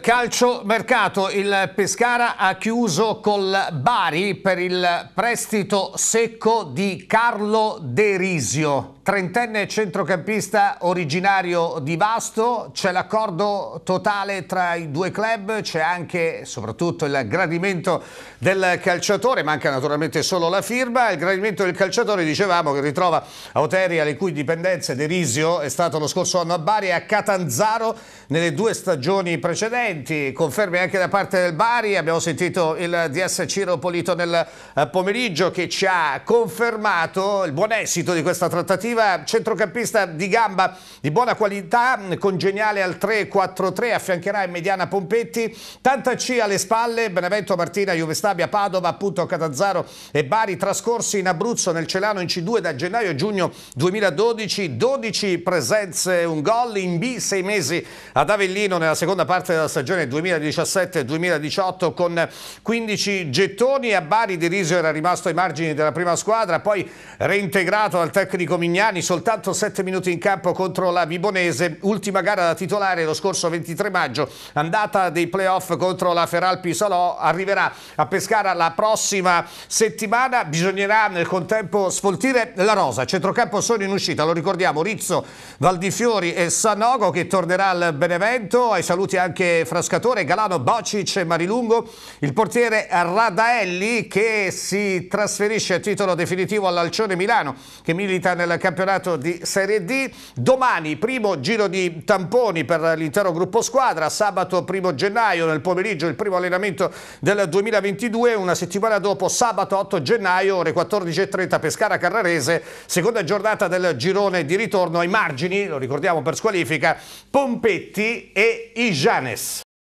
Calcio mercato, il Pescara ha chiuso col Bari per il prestito secco di Carlo De Risio, trentenne centrocampista originario di Vasto, c'è l'accordo totale tra i due club, c'è anche e soprattutto il gradimento del calciatore, manca naturalmente solo la firma, il gradimento del calciatore dicevamo che ritrova Auteria le cui dipendenze De Risio è stato lo scorso anno a Bari e a Catanzaro nelle due stagioni precedenti Complimenti, confermi anche da parte del Bari, abbiamo sentito il DS Ciro Polito nel eh, pomeriggio che ci ha confermato il buon esito di questa trattativa, centrocampista di gamba di buona qualità, congeniale al 3-4-3, affiancherà in mediana Pompetti, tanta C alle spalle, Benevento, Martina, Juve Stabia, Padova, appunto Catanzaro e Bari, trascorsi in Abruzzo nel Celano in C2 da gennaio a giugno 2012, 12 presenze, un gol in B, 6 mesi ad Avellino nella seconda parte della stagione stagione 2017-2018 con 15 gettoni. A Bari De Risio era rimasto ai margini della prima squadra, poi reintegrato dal tecnico Mignani, soltanto 7 minuti in campo contro la Vibonese, ultima gara da titolare lo scorso 23 maggio, andata dei playoff contro la Feralpi Salò, arriverà a Pescara la prossima settimana, bisognerà nel contempo sfoltire la rosa, centrocampo sono in uscita, lo ricordiamo, Rizzo, Valdifiori e Sanogo che tornerà al Benevento, ai saluti anche Frascatore, Galano, Bocic, e Marilungo, il portiere Radaelli che si trasferisce a titolo definitivo all'Alcione Milano che milita nel campionato di Serie D. Domani primo giro di tamponi per l'intero gruppo squadra, sabato 1 gennaio nel pomeriggio il primo allenamento del 2022, una settimana dopo sabato 8 gennaio ore 14.30 Pescara Carrarese, seconda giornata del girone di ritorno ai margini, lo ricordiamo per squalifica, Pompetti e Ijanes.